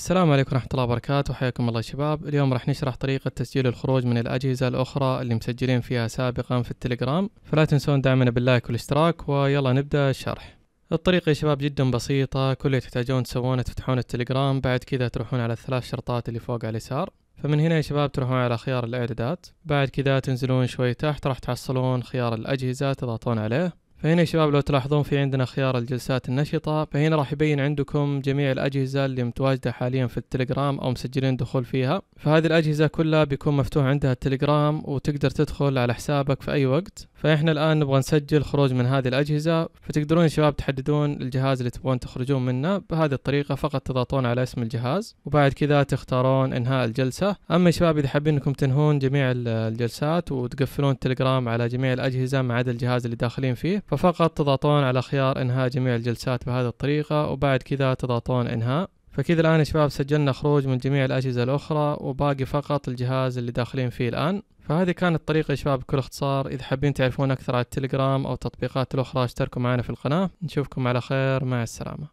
السلام عليكم ورحمة الله وبركاته حياكم الله شباب اليوم راح نشرح طريقة تسجيل الخروج من الأجهزة الأخرى اللي مسجلين فيها سابقا في التليجرام فلا تنسون دعمنا باللايك والاشتراك ويلا نبدأ الشرح الطريقة يا شباب جدا بسيطة كل اللي تحتاجون تسوونه تفتحون التليجرام بعد كذا تروحون على الثلاث شرطات اللي فوق على اليسار فمن هنا يا شباب تروحون على خيار الإعدادات بعد كذا تنزلون شوي تحت راح تحصلون خيار الأجهزة تضغطون عليه فهنا يا شباب لو تلاحظون في عندنا خيار الجلسات النشطة فهنا راح يبين عندكم جميع الأجهزة اللي متواجدة حاليا في التليجرام أو مسجلين دخول فيها فهذه الأجهزة كلها بيكون مفتوح عندها التليجرام وتقدر تدخل على حسابك في أي وقت فاحنا الان نبغى نسجل خروج من هذه الاجهزه فتقدرون يا شباب تحددون الجهاز اللي تبغون تخرجون منه بهذه الطريقه فقط تضغطون على اسم الجهاز وبعد كذا تختارون انهاء الجلسه اما يا شباب اذا حابين انكم تنهون جميع الجلسات وتقفلون التليجرام على جميع الاجهزه ما عدا الجهاز اللي داخلين فيه ففقط تضغطون على خيار انهاء جميع الجلسات بهذه الطريقه وبعد كذا تضغطون انهاء فكذا الآن يا شباب سجلنا خروج من جميع الأجهزة الأخرى وباقي فقط الجهاز اللي داخلين فيه الآن فهذه كانت طريقة يا شباب بكل اختصار إذا حابين تعرفون أكثر على التليجرام أو التطبيقات الأخرى اشتركوا معنا في القناة نشوفكم على خير مع السلامة